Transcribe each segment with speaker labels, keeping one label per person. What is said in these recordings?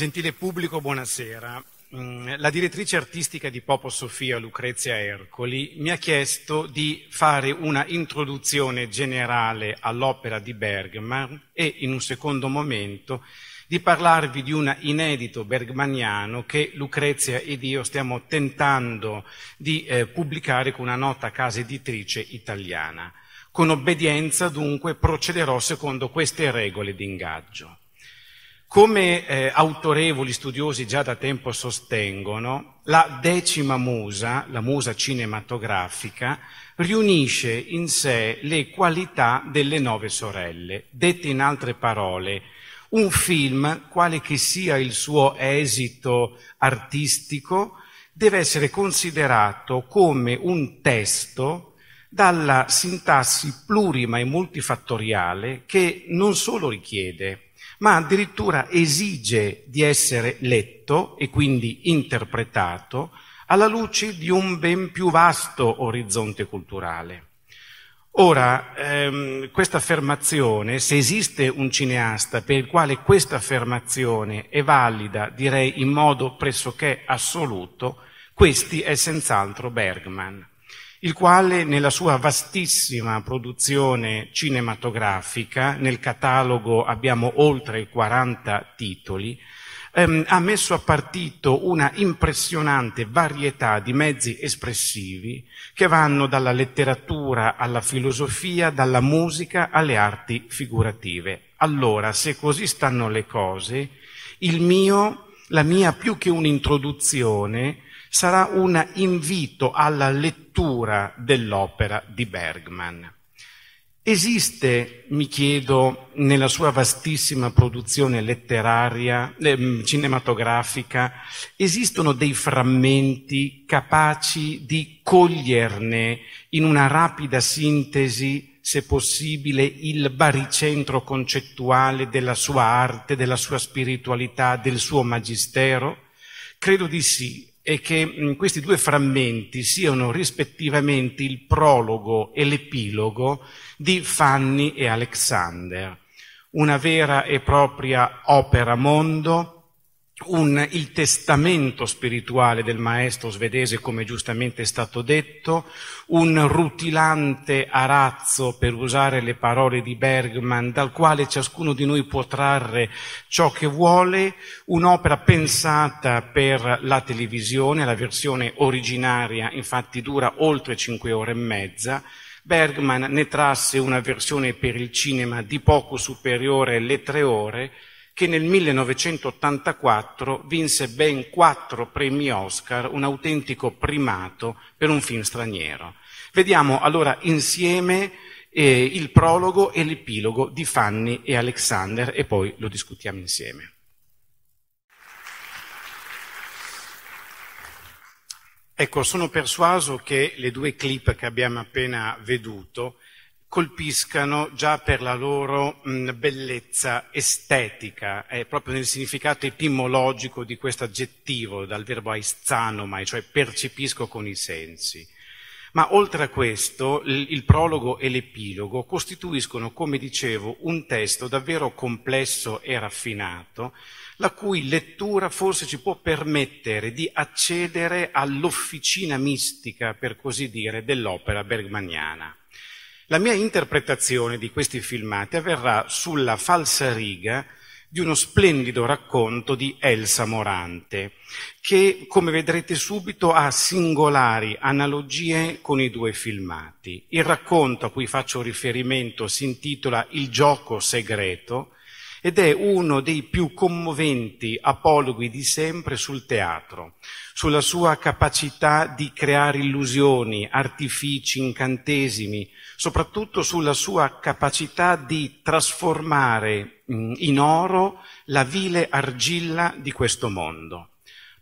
Speaker 1: Gentile pubblico, buonasera. Mm, la direttrice artistica di Popo Sofia, Lucrezia Ercoli, mi ha chiesto di fare una introduzione generale all'opera di Bergman e, in un secondo momento, di parlarvi di un inedito bergmaniano che Lucrezia ed io stiamo tentando di eh, pubblicare con una nota casa editrice italiana. Con obbedienza, dunque, procederò secondo queste regole di ingaggio. Come eh, autorevoli studiosi già da tempo sostengono, la decima musa, la musa cinematografica, riunisce in sé le qualità delle nove sorelle. Dette in altre parole, un film, quale che sia il suo esito artistico, deve essere considerato come un testo dalla sintassi plurima e multifattoriale che non solo richiede ma addirittura esige di essere letto e quindi interpretato alla luce di un ben più vasto orizzonte culturale. Ora, ehm, questa affermazione, se esiste un cineasta per il quale questa affermazione è valida, direi in modo pressoché assoluto, questi è senz'altro Bergman il quale nella sua vastissima produzione cinematografica, nel catalogo abbiamo oltre 40 titoli, ehm, ha messo a partito una impressionante varietà di mezzi espressivi che vanno dalla letteratura alla filosofia, dalla musica alle arti figurative. Allora, se così stanno le cose, il mio, la mia più che un'introduzione, sarà un invito alla lettura dell'opera di Bergman. Esiste, mi chiedo, nella sua vastissima produzione letteraria, eh, cinematografica, esistono dei frammenti capaci di coglierne in una rapida sintesi, se possibile, il baricentro concettuale della sua arte, della sua spiritualità, del suo magistero? Credo di sì, è che mm, questi due frammenti siano rispettivamente il prologo e l'epilogo di Fanny e Alexander, una vera e propria opera mondo un, il testamento spirituale del maestro svedese, come giustamente è stato detto, un rutilante arazzo, per usare le parole di Bergman, dal quale ciascuno di noi può trarre ciò che vuole, un'opera pensata per la televisione, la versione originaria infatti dura oltre cinque ore e mezza, Bergman ne trasse una versione per il cinema di poco superiore alle tre ore, che nel 1984 vinse ben quattro premi Oscar, un autentico primato per un film straniero. Vediamo allora insieme eh, il prologo e l'epilogo di Fanny e Alexander e poi lo discutiamo insieme. Ecco, sono persuaso che le due clip che abbiamo appena veduto colpiscano già per la loro mh, bellezza estetica, è proprio nel significato etimologico di questo aggettivo, dal verbo aizzanomai, cioè percepisco con i sensi. Ma oltre a questo, il prologo e l'epilogo costituiscono, come dicevo, un testo davvero complesso e raffinato, la cui lettura forse ci può permettere di accedere all'officina mistica, per così dire, dell'opera bergmaniana. La mia interpretazione di questi filmati avverrà sulla falsa riga di uno splendido racconto di Elsa Morante, che come vedrete subito ha singolari analogie con i due filmati. Il racconto a cui faccio riferimento si intitola Il gioco segreto ed è uno dei più commoventi apologhi di sempre sul teatro, sulla sua capacità di creare illusioni, artifici, incantesimi, soprattutto sulla sua capacità di trasformare in oro la vile argilla di questo mondo.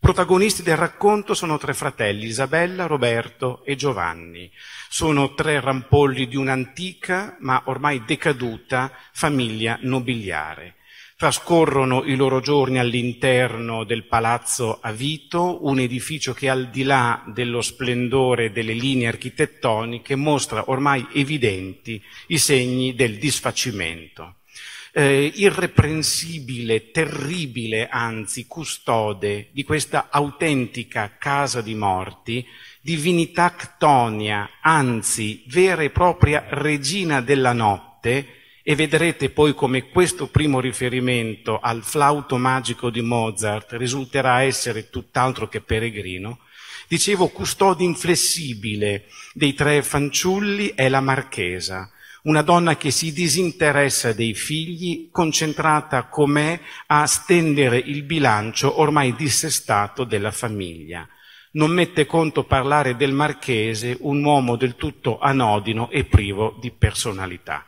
Speaker 1: Protagonisti del racconto sono tre fratelli, Isabella, Roberto e Giovanni. Sono tre rampolli di un'antica ma ormai decaduta famiglia nobiliare. Trascorrono i loro giorni all'interno del palazzo Avito, un edificio che al di là dello splendore delle linee architettoniche mostra ormai evidenti i segni del disfacimento eh, irreprensibile, terribile, anzi custode di questa autentica casa di morti, divinità ctonia, anzi vera e propria regina della notte, e vedrete poi come questo primo riferimento al flauto magico di Mozart risulterà essere tutt'altro che peregrino, dicevo custode inflessibile dei tre fanciulli è la marchesa, una donna che si disinteressa dei figli, concentrata com'è a stendere il bilancio ormai dissestato della famiglia. Non mette conto parlare del marchese, un uomo del tutto anodino e privo di personalità.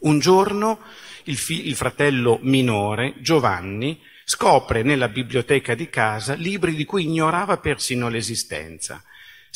Speaker 1: Un giorno il, fi- il fratello minore, Giovanni, scopre nella biblioteca di casa libri di cui ignorava persino l'esistenza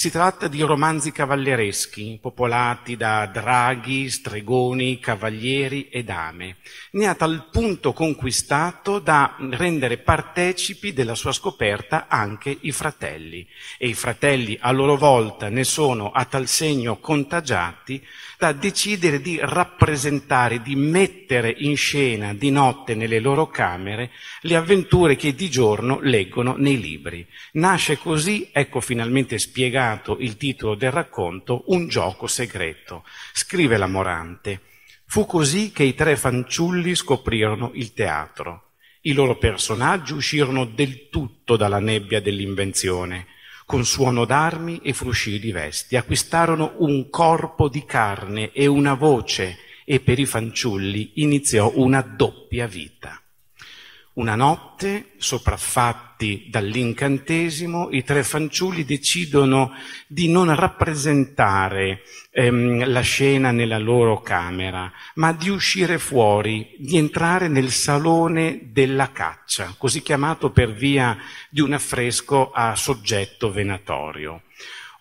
Speaker 1: si tratta di romanzi cavallereschi, popolati da draghi, stregoni, cavalieri e dame. Ne ha tal punto conquistato da rendere partecipi della sua scoperta anche i fratelli. E i fratelli a loro volta ne sono a tal segno contagiati da decidere di rappresentare, di mettere in scena di notte nelle loro camere le avventure che di giorno leggono nei libri. Nasce così, ecco finalmente spiegato il titolo del racconto, Un gioco segreto. Scrive la Morante. Fu così che i tre fanciulli scoprirono il teatro. I loro personaggi uscirono del tutto dalla nebbia dell'invenzione con suono d'armi e frusci di vesti. Acquistarono un corpo di carne e una voce e per i fanciulli iniziò una doppia vita. Una notte, sopraffatti dall'incantesimo, i tre fanciulli decidono di non rappresentare ehm, la scena nella loro camera, ma di uscire fuori, di entrare nel salone della caccia, così chiamato per via di un affresco a soggetto venatorio.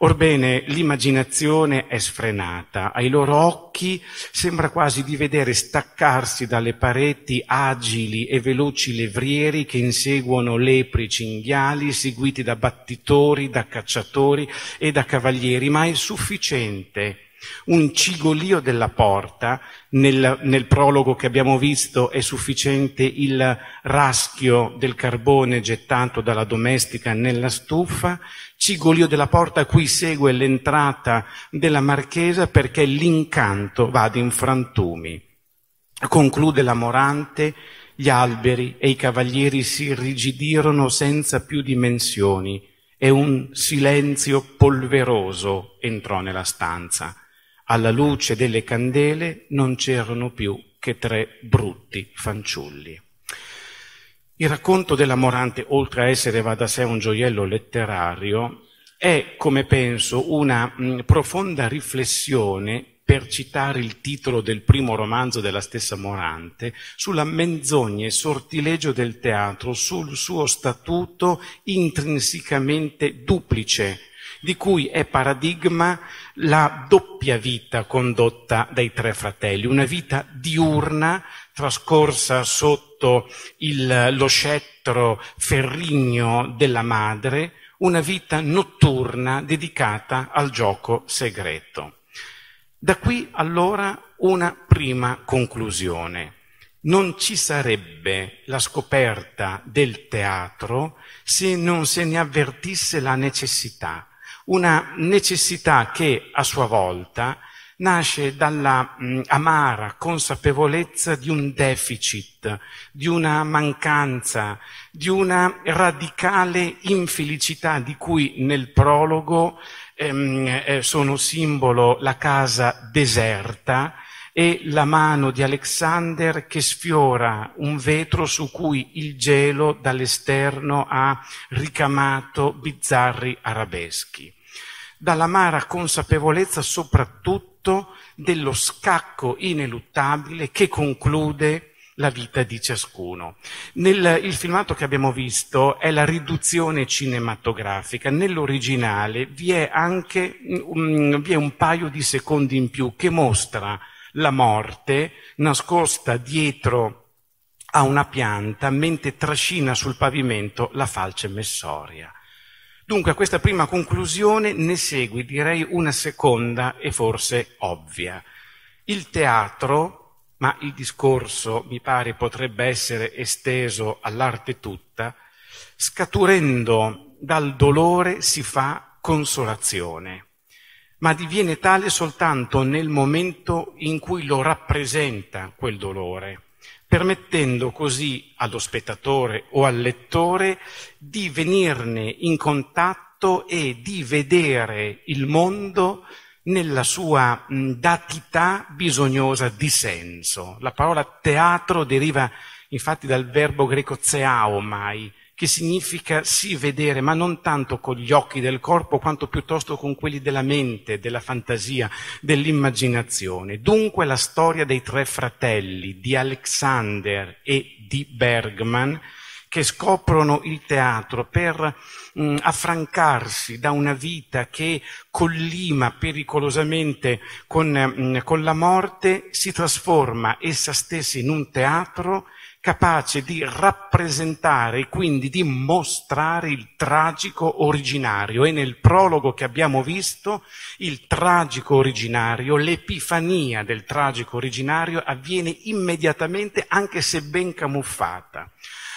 Speaker 1: Orbene, l'immaginazione è sfrenata, ai loro occhi sembra quasi di vedere staccarsi dalle pareti agili e veloci levrieri che inseguono lepri cinghiali, seguiti da battitori, da cacciatori e da cavalieri, ma è sufficiente un cigolio della porta, nel, nel, prologo che abbiamo visto è sufficiente il raschio del carbone gettato dalla domestica nella stufa, Cigolio della Porta a cui segue l'entrata della Marchesa perché l'incanto va ad infrantumi. Conclude la Morante, gli alberi e i cavalieri si irrigidirono senza più dimensioni e un silenzio polveroso entrò nella stanza. Alla luce delle candele non c'erano più che tre brutti fanciulli. Il racconto della Morante, oltre a essere va da sé un gioiello letterario, è, come penso, una mh, mm, profonda riflessione per citare il titolo del primo romanzo della stessa Morante, sulla menzogna e sortilegio del teatro, sul suo statuto intrinsecamente duplice, di cui è paradigma la doppia vita condotta dai tre fratelli, una vita diurna trascorsa sotto il, lo scettro ferrigno della madre, una vita notturna dedicata al gioco segreto. Da qui allora una prima conclusione. Non ci sarebbe la scoperta del teatro se non se ne avvertisse la necessità, una necessità che a sua volta nasce dalla mh, mm, amara consapevolezza di un deficit, di una mancanza, di una radicale infelicità di cui nel prologo ehm, eh, sono simbolo la casa deserta e la mano di Alexander che sfiora un vetro su cui il gelo dall'esterno ha ricamato bizzarri arabeschi dall'amara consapevolezza soprattutto dello scacco ineluttabile che conclude la vita di ciascuno. Nel, il filmato che abbiamo visto è la riduzione cinematografica, nell'originale vi è anche um, vi è un paio di secondi in più che mostra la morte nascosta dietro a una pianta mentre trascina sul pavimento la falce messoria. Dunque a questa prima conclusione ne segue, direi, una seconda e forse ovvia. Il teatro, ma il discorso mi pare potrebbe essere esteso all'arte tutta, scaturendo dal dolore si fa consolazione, ma diviene tale soltanto nel momento in cui lo rappresenta quel dolore permettendo così allo spettatore o al lettore di venirne in contatto e di vedere il mondo nella sua datità bisognosa di senso. La parola teatro deriva infatti dal verbo greco zeaomai, che significa sì vedere, ma non tanto con gli occhi del corpo, quanto piuttosto con quelli della mente, della fantasia, dell'immaginazione. Dunque la storia dei tre fratelli, di Alexander e di Bergman, che scoprono il teatro per mh, mm, affrancarsi da una vita che collima pericolosamente con, mh, mm, con la morte, si trasforma essa stessa in un teatro capace di rappresentare e quindi di mostrare il tragico originario. E nel prologo che abbiamo visto, il tragico originario, l'epifania del tragico originario avviene immediatamente anche se ben camuffata.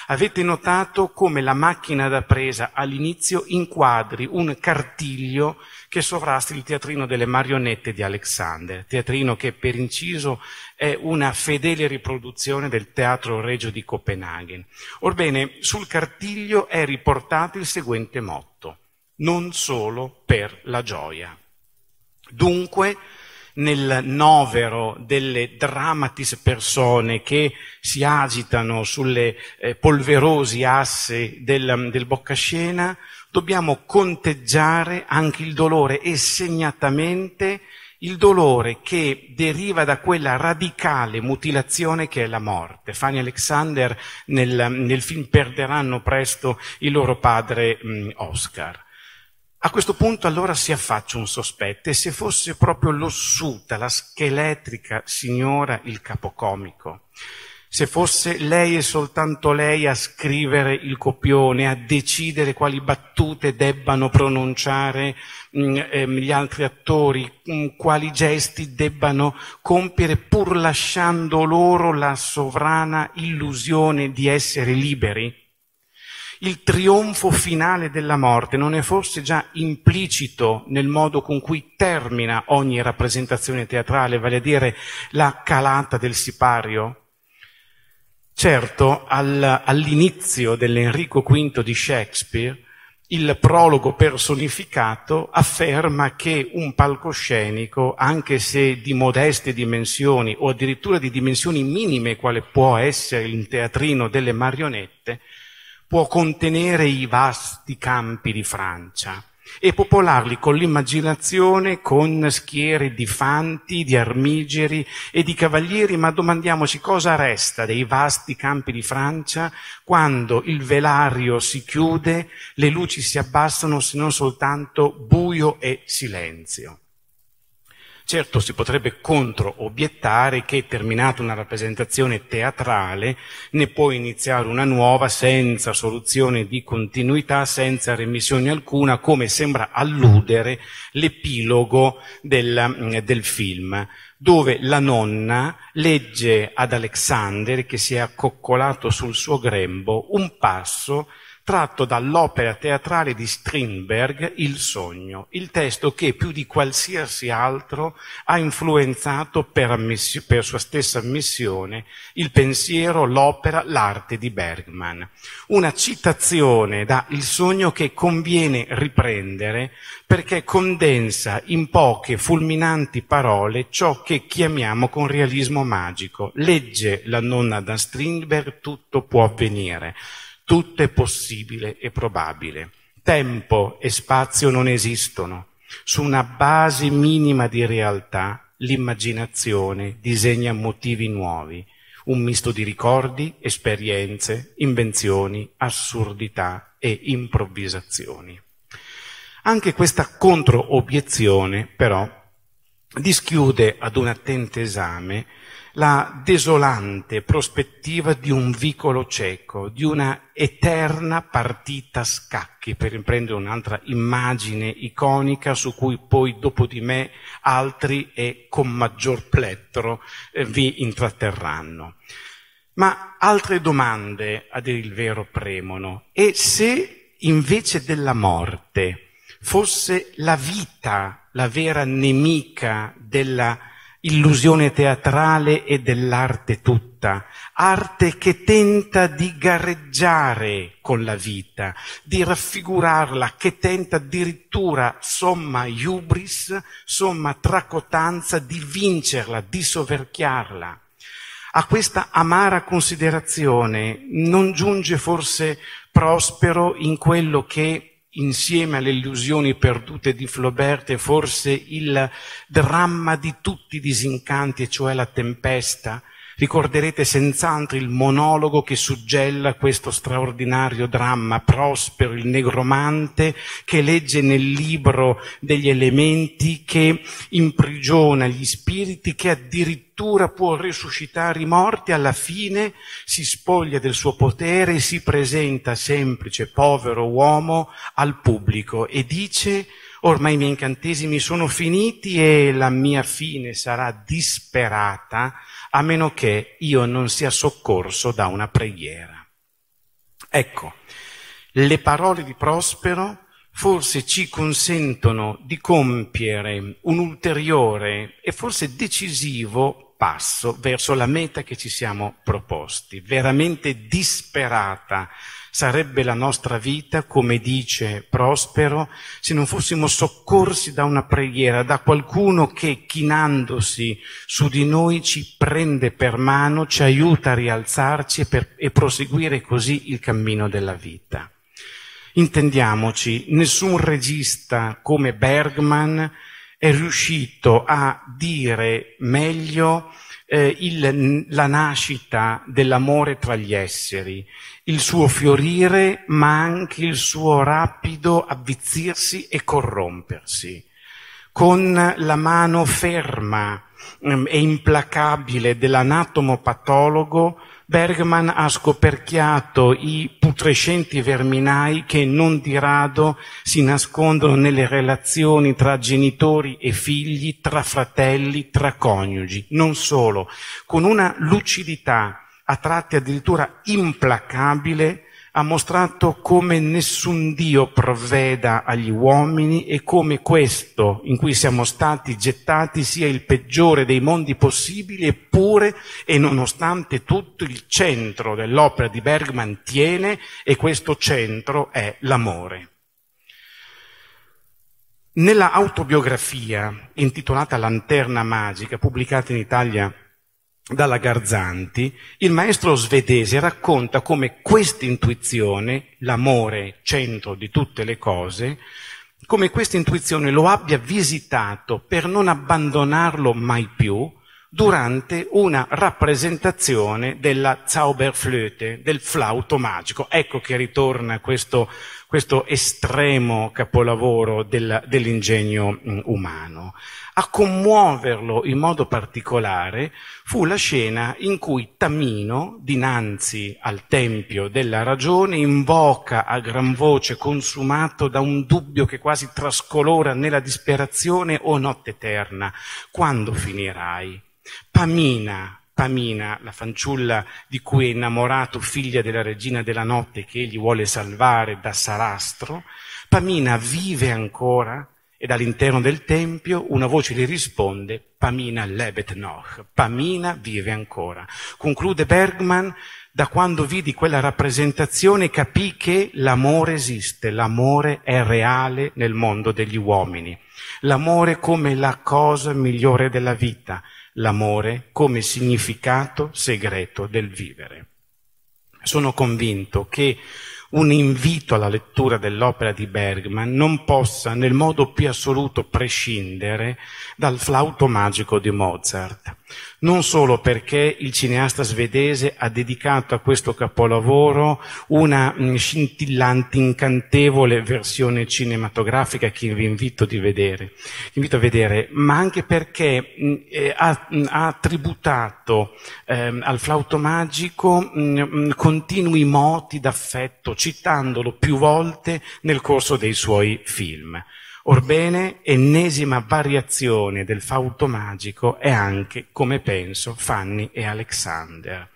Speaker 1: Avete notato come la macchina da presa all'inizio inquadri un cartiglio che sovrasta il teatrino delle marionette di Alexander, teatrino che per inciso è una fedele riproduzione del Teatro Regio di Copenaghen. Orbene, sul cartiglio è riportato il seguente motto, non solo per la gioia. Dunque, nel novero delle dramatis persone che si agitano sulle eh, polverosi asse del, mm, del boccascena, dobbiamo conteggiare anche il dolore e segnatamente il dolore che deriva da quella radicale mutilazione che è la morte. Fanny Alexander nel, nel film perderanno presto il loro padre Oscar. A questo punto allora si affaccia un sospetto e se fosse proprio l'ossuta, la scheletrica signora il capocomico se fosse lei e soltanto lei a scrivere il copione, a decidere quali battute debbano pronunciare mh, mm, ehm, gli altri attori, mh, mm, quali gesti debbano compiere pur lasciando loro la sovrana illusione di essere liberi? Il trionfo finale della morte non è forse già implicito nel modo con cui termina ogni rappresentazione teatrale, vale a dire la calata del sipario? Certo, al, all'inizio dell'Enrico V di Shakespeare, il prologo personificato afferma che un palcoscenico, anche se di modeste dimensioni o addirittura di dimensioni minime, quale può essere il teatrino delle marionette, può contenere i vasti campi di Francia e popolarli con l'immaginazione, con schiere di fanti, di armigeri e di cavalieri, ma domandiamoci cosa resta dei vasti campi di Francia quando il velario si chiude, le luci si abbassano se non soltanto buio e silenzio. Certo si potrebbe controobiettare che terminata una rappresentazione teatrale ne può iniziare una nuova senza soluzione di continuità, senza remissione alcuna, come sembra alludere l'epilogo del, mm, del film dove la nonna legge ad Alexander, che si è accoccolato sul suo grembo, un passo tratto dall'opera teatrale di Strindberg Il sogno, il testo che più di qualsiasi altro ha influenzato per, miss- per sua stessa missione il pensiero, l'opera, l'arte di Bergman. Una citazione da Il sogno che conviene riprendere perché condensa in poche fulminanti parole ciò che chiamiamo con realismo magico. Legge la nonna da Strindberg, tutto può avvenire tutto è possibile e probabile. Tempo e spazio non esistono. Su una base minima di realtà, l'immaginazione disegna motivi nuovi, un misto di ricordi, esperienze, invenzioni, assurdità e improvvisazioni. Anche questa controobiezione, però, dischiude ad un attento esame la desolante prospettiva di un vicolo cieco, di una eterna partita a scacchi, per riprendere un'altra immagine iconica su cui poi dopo di me altri e con maggior plettro eh, vi intratterranno. Ma altre domande, a dire il vero, premono. E se invece della morte fosse la vita la vera nemica della vita? illusione teatrale e dell'arte tutta, arte che tenta di gareggiare con la vita, di raffigurarla, che tenta addirittura somma iubris, somma tracotanza di vincerla, di soverchiarla. A questa amara considerazione non giunge forse Prospero in quello che insieme alle illusioni perdute di Flaubert, forse il dramma di tutti i disincanti, cioè la tempesta Ricorderete senz'altro il monologo che suggella questo straordinario dramma, Prospero il negromante, che legge nel libro degli elementi, che imprigiona gli spiriti, che addirittura può resuscitare i morti, alla fine si spoglia del suo potere, e si presenta semplice, povero uomo al pubblico e dice ormai i miei incantesimi sono finiti e la mia fine sarà disperata a meno che io non sia soccorso da una preghiera. Ecco, le parole di Prospero forse ci consentono di compiere un ulteriore e forse decisivo passo verso la meta che ci siamo proposti, veramente disperata Sarebbe la nostra vita, come dice Prospero, se non fossimo soccorsi da una preghiera, da qualcuno che, chinandosi su di noi, ci prende per mano, ci aiuta a rialzarci e, per, e proseguire così il cammino della vita. Intendiamoci, nessun regista come Bergman è riuscito a dire meglio eh, il, la nascita dell'amore tra gli esseri, il suo fiorire, ma anche il suo rapido avvizzirsi e corrompersi, con la mano ferma ehm, e implacabile dell'anatomo patologo Bergman ha scoperchiato i putrescenti verminai che non di rado si nascondono nelle relazioni tra genitori e figli, tra fratelli, tra coniugi. Non solo, con una lucidità a tratti addirittura implacabile ha mostrato come nessun Dio provveda agli uomini e come questo in cui siamo stati gettati sia il peggiore dei mondi possibili, eppure e nonostante tutto il centro dell'opera di Bergman tiene e questo centro è l'amore. Nella autobiografia intitolata Lanterna Magica, pubblicata in Italia dalla Garzanti, il maestro svedese racconta come questa intuizione, l'amore centro di tutte le cose, come questa intuizione lo abbia visitato per non abbandonarlo mai più durante una rappresentazione della Zauberflöte, del flauto magico. Ecco che ritorna questo, questo estremo capolavoro del, dell'ingegno mm, umano. A commuoverlo in modo particolare fu la scena in cui Tamino, dinanzi al Tempio della Ragione, invoca a gran voce, consumato da un dubbio che quasi trascolora nella disperazione, o oh notte eterna, quando finirai? Pamina, Pamina, la fanciulla di cui è innamorato, figlia della regina della notte che egli vuole salvare da Sarastro, Pamina vive ancora? E dall'interno del Tempio una voce gli risponde, Pamina lebet noch, Pamina vive ancora. Conclude Bergman, da quando vidi quella rappresentazione capì che l'amore esiste, l'amore è reale nel mondo degli uomini. L'amore come la cosa migliore della vita, l'amore come significato segreto del vivere. Sono convinto che un invito alla lettura dell'opera di Bergman non possa nel modo più assoluto prescindere dal flauto magico di Mozart non solo perché il cineasta svedese ha dedicato a questo capolavoro una mm, scintillante, incantevole versione cinematografica che vi invito, vedere, vi invito a vedere, ma anche perché mm, eh, ha, mm, ha, tributato eh, al flauto magico mh, continui moti d'affetto, citandolo più volte nel corso dei suoi film. Orbene, ennesima variazione del fauto magico è anche, come penso, Fanny e Alexander.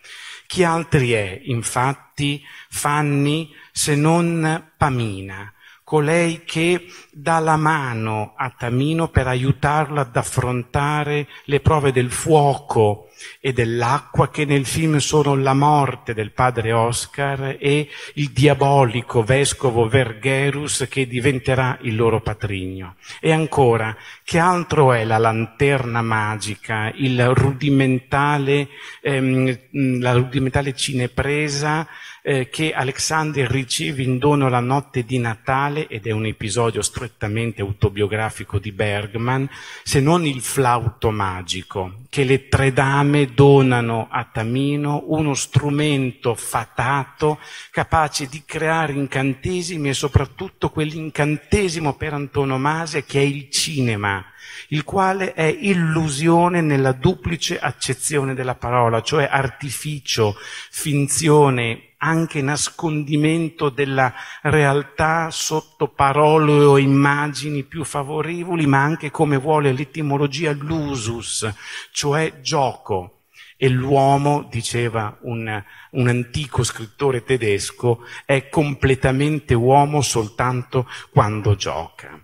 Speaker 1: Chi altri è, infatti, Fanny se non Pamina, colei che dà la mano a Tamino per aiutarlo ad affrontare le prove del fuoco e dell'acqua che nel film sono la morte del padre Oscar e il diabolico vescovo Vergerus che diventerà il loro patrigno. E ancora, che altro è la lanterna magica, rudimentale, ehm, la rudimentale cinepresa eh, che Alexander riceve in dono la notte di Natale, ed è un episodio strettamente autobiografico di Bergman, se non il flauto magico, che le tre dame fiamme donano a Tamino uno strumento fatato capace di creare incantesimi e soprattutto quell'incantesimo per antonomasia che è il cinema, il quale è illusione nella duplice accezione della parola, cioè artificio, finzione, anche nascondimento della realtà sotto parole o immagini più favorevoli, ma anche come vuole l'etimologia l'usus, cioè gioco. E l'uomo, diceva un, un antico scrittore tedesco, è completamente uomo soltanto quando gioca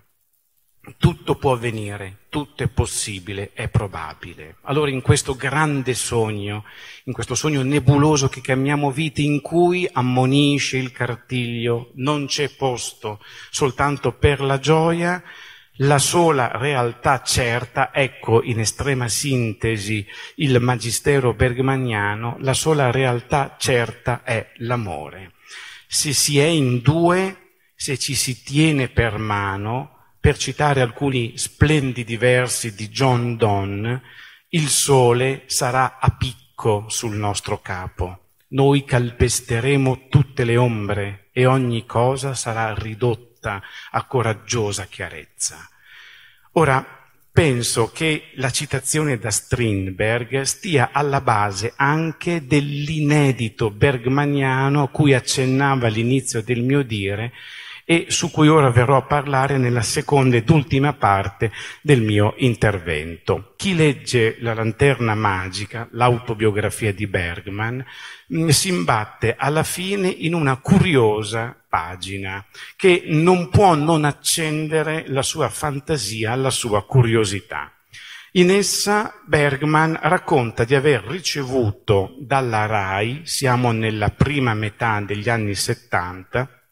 Speaker 1: tutto può avvenire, tutto è possibile, è probabile. Allora in questo grande sogno, in questo sogno nebuloso che chiamiamo vita, in cui ammonisce il cartiglio, non c'è posto soltanto per la gioia, la sola realtà certa, ecco in estrema sintesi il magistero bergmaniano, la sola realtà certa è l'amore. Se si è in due, se ci si tiene per mano, per citare alcuni splendidi versi di John Donne, il sole sarà a picco sul nostro capo, noi calpesteremo tutte le ombre e ogni cosa sarà ridotta a coraggiosa chiarezza. Ora, penso che la citazione da Strindberg stia alla base anche dell'inedito bergmaniano a cui accennava all'inizio del mio dire, e su cui ora verrò a parlare nella seconda ed ultima parte del mio intervento. Chi legge La lanterna magica, l'autobiografia di Bergman, mm, si imbatte alla fine in una curiosa pagina che non può non accendere la sua fantasia, la sua curiosità. In essa Bergman racconta di aver ricevuto dalla RAI, siamo nella prima metà degli anni 70,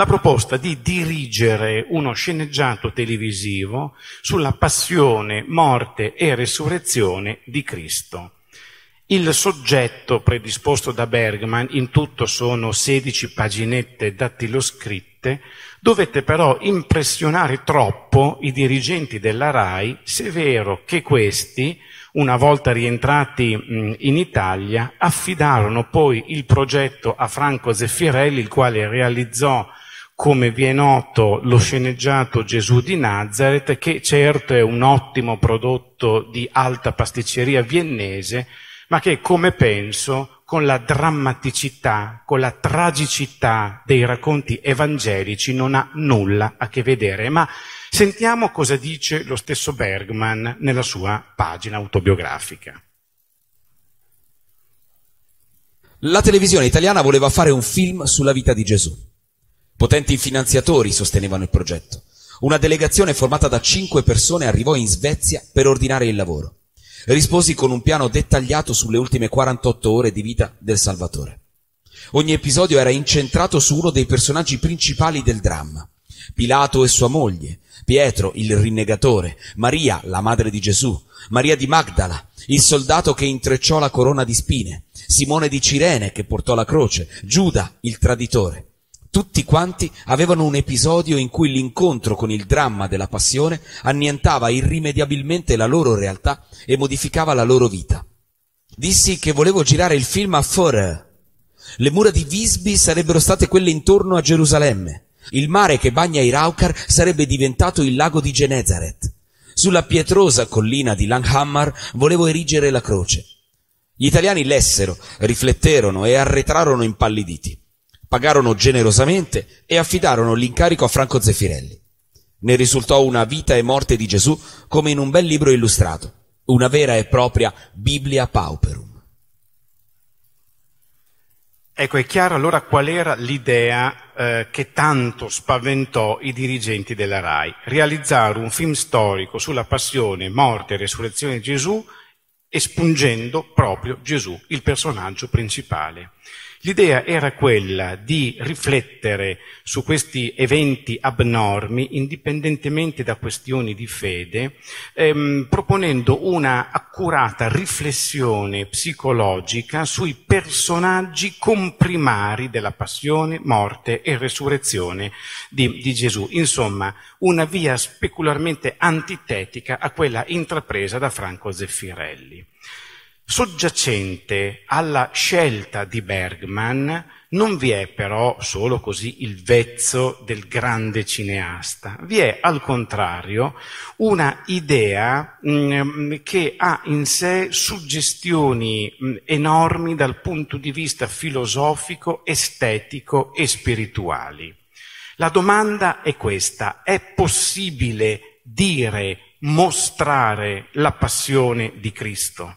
Speaker 1: la proposta di dirigere uno sceneggiato televisivo sulla passione, morte e resurrezione di Cristo. Il soggetto predisposto da Bergman, in tutto sono 16 paginette dattiloscritte, dovette però impressionare troppo i dirigenti della RAI, se è vero che questi, una volta rientrati in Italia, affidarono poi il progetto a Franco Zeffirelli, il quale realizzò come vi è noto lo sceneggiato Gesù di Nazareth, che certo è un ottimo prodotto di alta pasticceria viennese, ma che, come penso, con la drammaticità, con la tragicità dei racconti evangelici non ha nulla a che vedere. Ma sentiamo cosa dice lo stesso Bergman
Speaker 2: nella sua pagina autobiografica. La televisione italiana voleva fare un film sulla vita di Gesù Potenti finanziatori sostenevano il progetto. Una delegazione formata da cinque persone arrivò in Svezia per ordinare il lavoro. Risposi con un piano dettagliato sulle ultime 48 ore di vita del Salvatore. Ogni episodio era incentrato su uno dei personaggi principali del dramma. Pilato e sua moglie, Pietro il rinnegatore, Maria la madre di Gesù, Maria di Magdala, il soldato che intrecciò la corona di spine, Simone di Cirene che portò la croce, Giuda il traditore. Tutti quanti avevano un episodio in cui l'incontro con il dramma della passione annientava irrimediabilmente la loro realtà e modificava la loro vita. Dissi che volevo girare il film a Forer. Le mura di Visby sarebbero state quelle intorno a Gerusalemme. Il mare che bagna i Raukar sarebbe diventato il lago di Genezaret. Sulla pietrosa collina di Langhammar volevo erigere la croce. Gli italiani lessero, rifletterono e arretrarono impalliditi pagarono generosamente e affidarono l'incarico a Franco Zeffirelli. Ne risultò una vita e morte di Gesù come in un bel libro illustrato, una vera e propria Biblia pauperum. Ecco, è chiaro allora qual era l'idea eh, che tanto
Speaker 1: spaventò i dirigenti della RAI. Realizzare un film storico sulla passione, morte e resurrezione di Gesù espungendo proprio Gesù, il personaggio principale. L'idea era quella di riflettere su questi eventi abnormi, indipendentemente da questioni di fede, ehm, proponendo una accurata riflessione psicologica sui personaggi comprimari della passione, morte e resurrezione di, di Gesù. Insomma, una via specularmente antitetica a quella intrapresa da Franco Zeffirelli. Soggiacente alla scelta di Bergman non vi è però solo così il vezzo del grande cineasta, vi è al contrario una idea mh, mm, che ha in sé suggestioni mh, mm, enormi dal punto di vista filosofico, estetico e spirituali. La domanda è questa, è possibile dire, mostrare la passione di Cristo?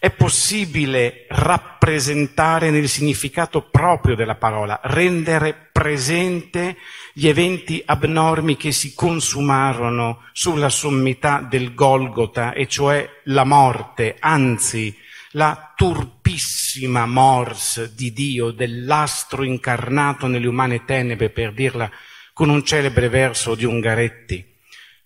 Speaker 1: è possibile rappresentare nel significato proprio della parola, rendere presente gli eventi abnormi che si consumarono sulla sommità del Golgota, e cioè la morte, anzi la turpissima mors di Dio, dell'astro incarnato nelle umane tenebre, per dirla con un celebre verso di Ungaretti.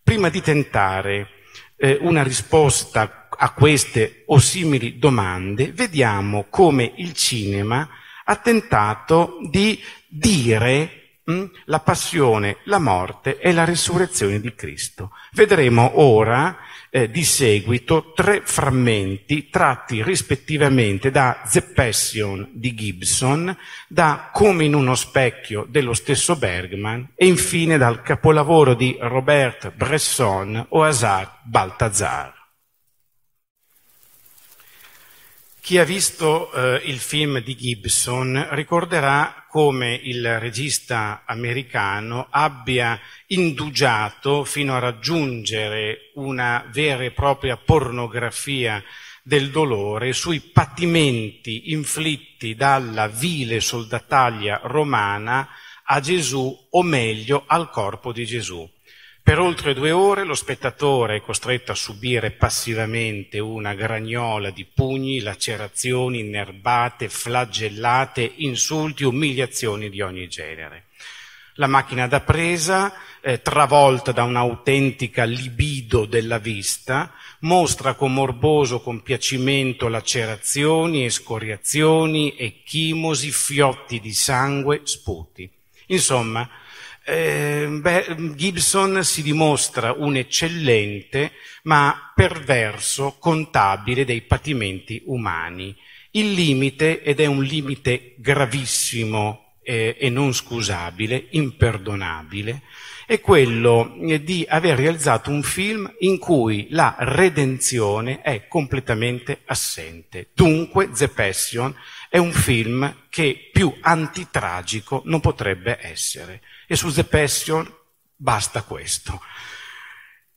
Speaker 1: Prima di tentare eh, una risposta a queste o simili domande, vediamo come il cinema ha tentato di dire mh, hm, la passione, la morte e la risurrezione di Cristo. Vedremo ora eh, di seguito tre frammenti tratti rispettivamente da The Passion di Gibson, da Come in uno specchio dello stesso Bergman e infine dal capolavoro di Robert Bresson, Oasar Baltazar. Chi ha visto eh, il film di Gibson ricorderà come il regista americano abbia indugiato fino a raggiungere una vera e propria pornografia del dolore sui patimenti inflitti dalla vile soldataglia romana a Gesù o meglio al corpo di Gesù. Per oltre due ore lo spettatore è costretto a subire passivamente una gragnola di pugni, lacerazioni, nerbate, flagellate, insulti, umiliazioni di ogni genere. La macchina da presa, eh, travolta da un'autentica libido della vista, mostra con morboso compiacimento lacerazioni, escoriazioni, ecchimosi, fiotti di sangue, sputi. Insomma, eh, beh, Gibson si dimostra un eccellente ma perverso contabile dei patimenti umani. Il limite, ed è un limite gravissimo eh, e non scusabile, imperdonabile, è quello eh, di aver realizzato un film in cui la redenzione è completamente assente. Dunque, The Passion è un film che più antitragico non potrebbe essere. E su The Passion basta questo.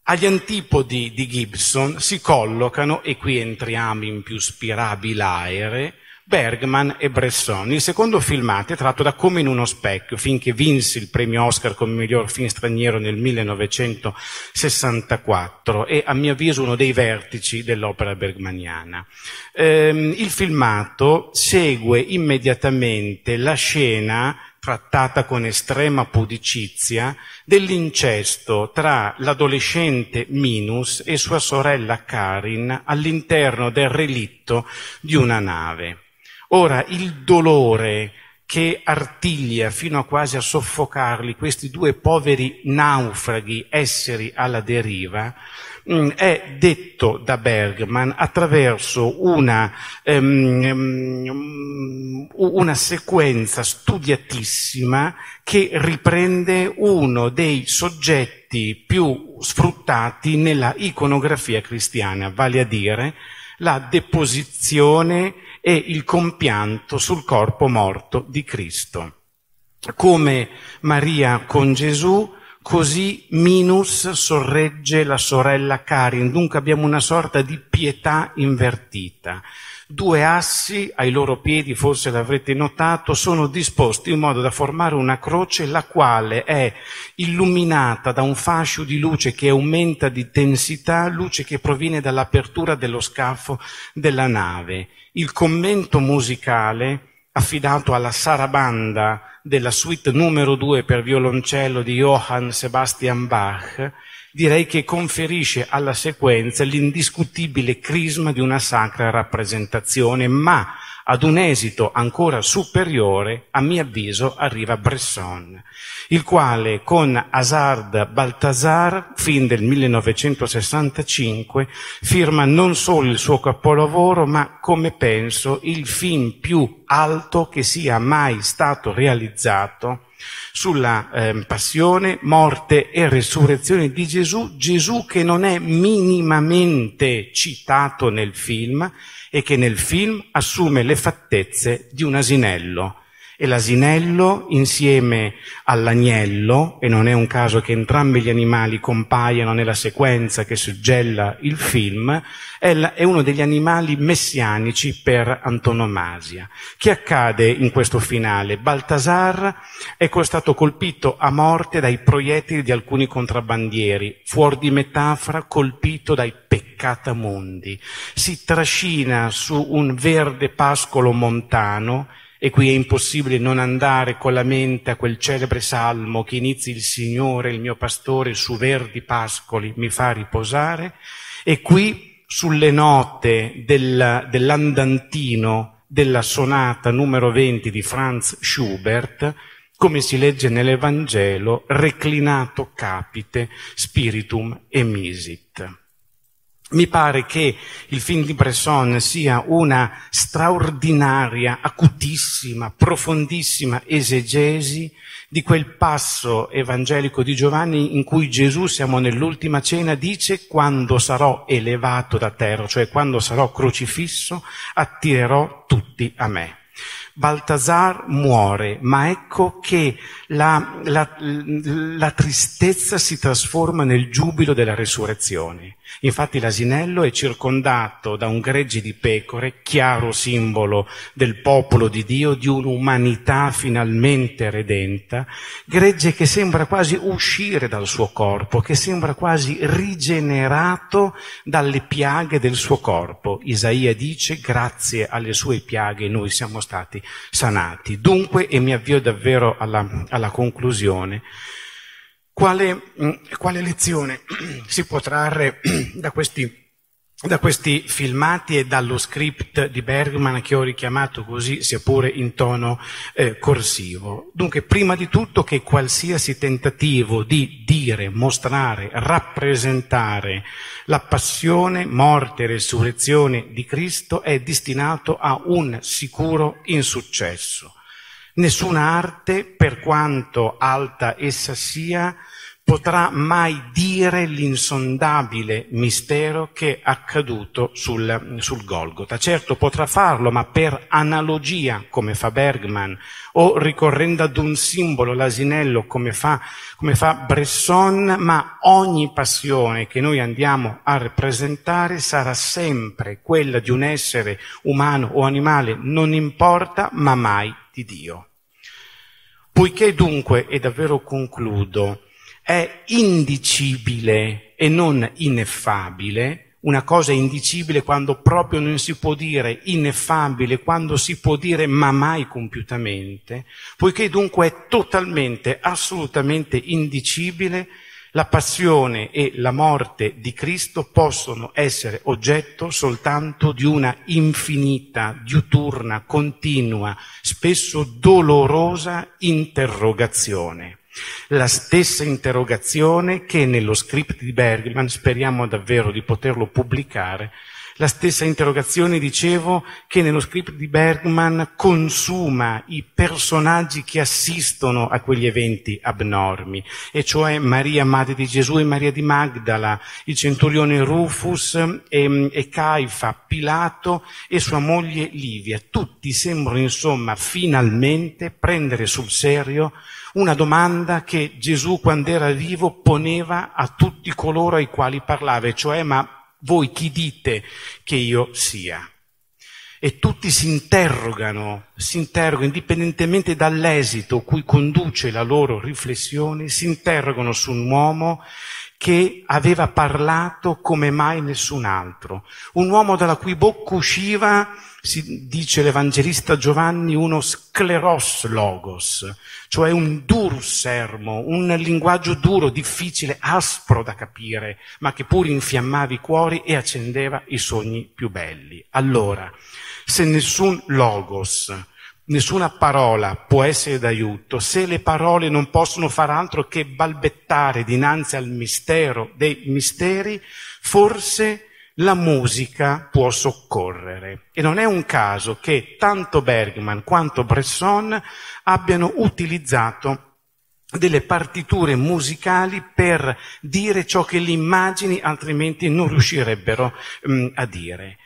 Speaker 1: Agli antipodi di Gibson si collocano, e qui entriamo in più spirabilaere, Bergman e Bresson. Il secondo filmato è tratto da Come in uno specchio, finché vinse il premio Oscar come miglior film straniero nel 1964 e a mio avviso uno dei vertici dell'opera bergmaniana. Ehm, il filmato segue immediatamente la scena trattata con estrema pudicizia dell'incesto tra l'adolescente Minus e sua sorella Karin all'interno del relitto di una nave. Ora, il dolore che artiglia fino a quasi a soffocarli questi due poveri naufraghi, esseri alla deriva, mm, è detto da Bergman attraverso una, um, una, sequenza studiatissima che riprende uno dei soggetti più sfruttati nella iconografia cristiana, vale a dire la deposizione e il compianto sul corpo morto di Cristo. Come Maria con Gesù, così Minus sorregge la sorella Karin, dunque abbiamo una sorta di pietà invertita. Due assi ai loro piedi, forse l'avrete notato, sono disposti in modo da formare una croce la quale è illuminata da un fascio di luce che aumenta di densità, luce che proviene dall'apertura dello scafo della nave. Il commento musicale affidato alla sarabanda della suite numero 2 per violoncello di Johann Sebastian Bach direi che conferisce alla sequenza l'indiscutibile crisma di una sacra rappresentazione, ma ad un esito ancora superiore, a mio avviso, arriva Bresson, il quale con Hazard Balthazar, fin del 1965, firma non solo il suo capolavoro, ma, come penso, il film più alto che sia mai stato realizzato sulla eh, passione, morte e resurrezione di Gesù, Gesù che non è minimamente citato nel film e che nel film assume le fattezze di un asinello e l'asinello insieme all'agnello, e non è un caso che entrambi gli animali compaiano nella sequenza che suggella il film, è uno degli animali messianici per antonomasia. Che accade in questo finale? Baltasar è stato colpito a morte dai proiettili di alcuni contrabbandieri, fuori di metafora colpito dai peccatamondi. Si trascina su un verde pascolo montano, e qui è impossibile non andare con la mente a quel celebre salmo che inizi il Signore, il mio pastore, su verdi pascoli mi fa riposare. E qui sulle note del, dell'andantino della sonata numero 20 di Franz Schubert, come si legge nell'Evangelo, reclinato capite, spiritum emisit. Mi pare che il film di Bresson sia una straordinaria, acutissima, profondissima esegesi di quel passo evangelico di Giovanni in cui Gesù, siamo nell'ultima cena, dice quando sarò elevato da terra, cioè quando sarò crocifisso, attirerò tutti a me. Baltasar muore, ma ecco che la, la, la tristezza si trasforma nel giubilo della resurrezione Infatti l'asinello è circondato da un gregge di pecore, chiaro simbolo del popolo di Dio, di un'umanità finalmente redenta, gregge che sembra quasi uscire dal suo corpo, che sembra quasi rigenerato dalle piaghe del suo corpo. Isaia dice, grazie alle sue piaghe noi siamo stati sanati. Dunque, e mi avvio davvero alla, alla conclusione, quale, mm, quale lezione si può trarre da questi da questi filmati e dallo script di Bergman che ho richiamato così, sia pure in tono eh, corsivo. Dunque, prima di tutto che qualsiasi tentativo di dire, mostrare, rappresentare la passione, morte e resurrezione di Cristo è destinato a un sicuro insuccesso. Nessuna arte, per quanto alta essa sia, potrà mai dire l'insondabile mistero che è accaduto sul, sul, Golgota. Certo potrà farlo, ma per analogia, come fa Bergman, o ricorrendo ad un simbolo, l'asinello, come fa, come fa Bresson, ma ogni passione che noi andiamo a rappresentare sarà sempre quella di un essere umano o animale, non importa, ma mai di Dio. Poiché dunque, e davvero concludo, è indicibile e non ineffabile, una cosa è indicibile quando proprio non si può dire, ineffabile quando si può dire ma mai compiutamente, poiché dunque è totalmente, assolutamente indicibile, la passione e la morte di Cristo possono essere oggetto soltanto di una infinita, diuturna, continua, spesso dolorosa interrogazione. La stessa interrogazione che nello script di Bergman speriamo davvero di poterlo pubblicare la stessa interrogazione, dicevo, che nello script di Bergman consuma i personaggi che assistono a quegli eventi abnormi, e cioè Maria, madre di Gesù e Maria di Magdala, il centurione Rufus e, ehm, e Caifa, Pilato e sua moglie Livia. Tutti sembrano, insomma, finalmente prendere sul serio una domanda che Gesù quando era vivo poneva a tutti coloro ai quali parlava, e cioè ma voi chi dite che io sia? E tutti si interrogano, si interrogano indipendentemente dall'esito cui conduce la loro riflessione, si interrogano su un uomo che aveva parlato come mai nessun altro, un uomo dalla cui bocca usciva, si dice l'Evangelista Giovanni, uno scleros logos, cioè un dur sermo, un linguaggio duro, difficile, aspro da capire, ma che pur infiammava i cuori e accendeva i sogni più belli. Allora, se nessun logos, Nessuna parola può essere d'aiuto se le parole non possono far altro che balbettare dinanzi al mistero dei misteri, forse la musica può soccorrere. E non è un caso che tanto Bergman quanto Bresson abbiano utilizzato delle partiture musicali per dire ciò che le immagini altrimenti non riuscirebbero mh, mm, a dire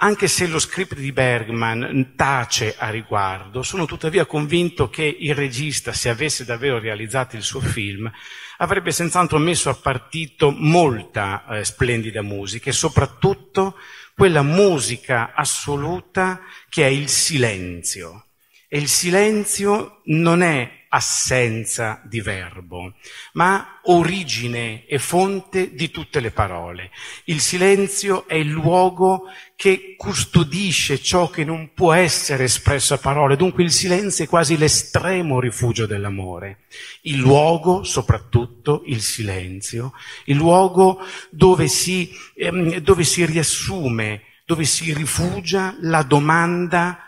Speaker 1: anche se lo script di Bergman tace a riguardo, sono tuttavia convinto che il regista, se avesse davvero realizzato il suo film, avrebbe senz'altro messo a partito molta eh, splendida musica e soprattutto quella musica assoluta che è il silenzio. E il silenzio non è assenza di verbo, ma origine e fonte di tutte le parole. Il silenzio è il luogo che custodisce ciò che non può essere espresso a parole, dunque il silenzio è quasi l'estremo rifugio dell'amore. Il luogo, soprattutto il silenzio, il luogo dove si, ehm, dove si riassume, dove si rifugia la domanda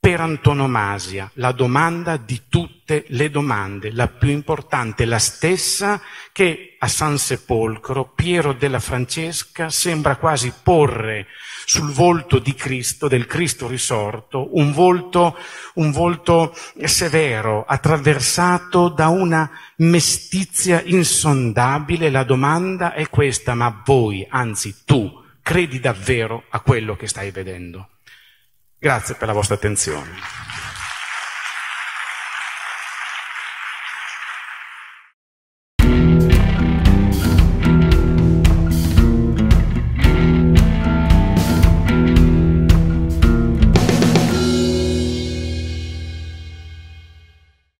Speaker 1: per antonomasia, la domanda di tutte le domande, la più importante, la stessa che a San Sepolcro Piero della Francesca sembra quasi porre sul volto di Cristo, del Cristo risorto, un volto, un volto severo, attraversato da una mestizia insondabile. La domanda è questa, ma voi, anzi tu, credi davvero a quello che stai vedendo? Grazie per la vostra attenzione.